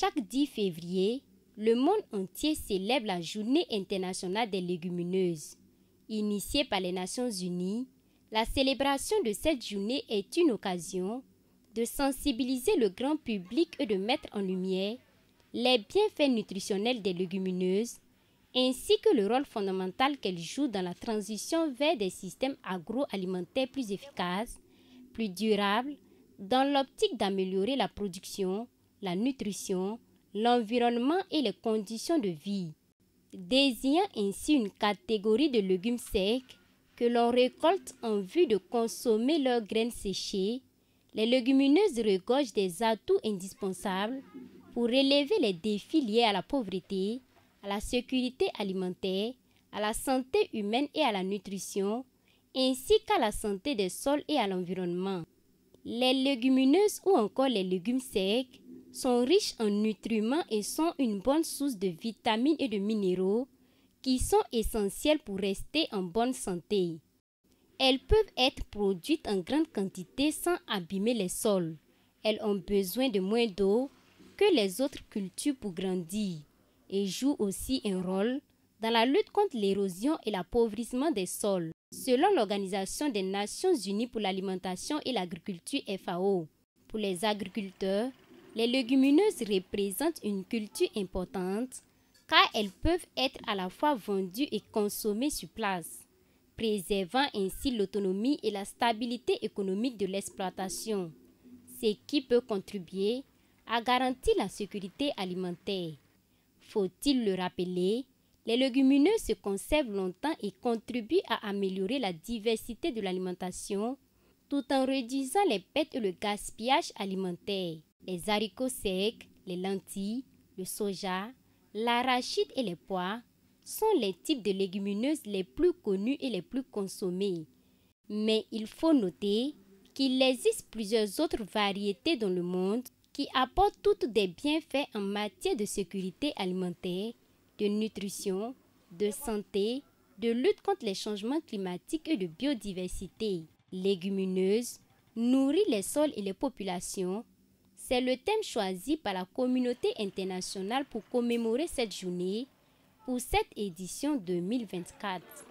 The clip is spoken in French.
Chaque 10 février, le monde entier célèbre la Journée internationale des légumineuses. Initiée par les Nations Unies, la célébration de cette journée est une occasion de sensibiliser le grand public et de mettre en lumière les bienfaits nutritionnels des légumineuses ainsi que le rôle fondamental qu'elles jouent dans la transition vers des systèmes agroalimentaires plus efficaces, plus durables, dans l'optique d'améliorer la production, la nutrition, l'environnement et les conditions de vie, désignant ainsi une catégorie de légumes secs que l'on récolte en vue de consommer leurs graines séchées, les légumineuses regorgent des atouts indispensables pour relever les défis liés à la pauvreté, à la sécurité alimentaire, à la santé humaine et à la nutrition, ainsi qu'à la santé des sols et à l'environnement. Les légumineuses ou encore les légumes secs sont riches en nutriments et sont une bonne source de vitamines et de minéraux qui sont essentiels pour rester en bonne santé. Elles peuvent être produites en grande quantité sans abîmer les sols. Elles ont besoin de moins d'eau que les autres cultures pour grandir et jouent aussi un rôle dans la lutte contre l'érosion et l'appauvrissement des sols, selon l'Organisation des Nations Unies pour l'alimentation et l'agriculture FAO. Pour les agriculteurs, les légumineuses représentent une culture importante car elles peuvent être à la fois vendues et consommées sur place, préservant ainsi l'autonomie et la stabilité économique de l'exploitation, ce qui peut contribuer à garantir la sécurité alimentaire. Faut-il le rappeler, les légumineuses se conservent longtemps et contribuent à améliorer la diversité de l'alimentation tout en réduisant les pertes et le gaspillage alimentaire les haricots secs, les lentilles, le soja, l'arachide et les pois sont les types de légumineuses les plus connus et les plus consommés. Mais il faut noter qu'il existe plusieurs autres variétés dans le monde qui apportent toutes des bienfaits en matière de sécurité alimentaire, de nutrition, de santé, de lutte contre les changements climatiques et de biodiversité. Légumineuses nourrit les sols et les populations c'est le thème choisi par la communauté internationale pour commémorer cette journée pour cette édition 2024.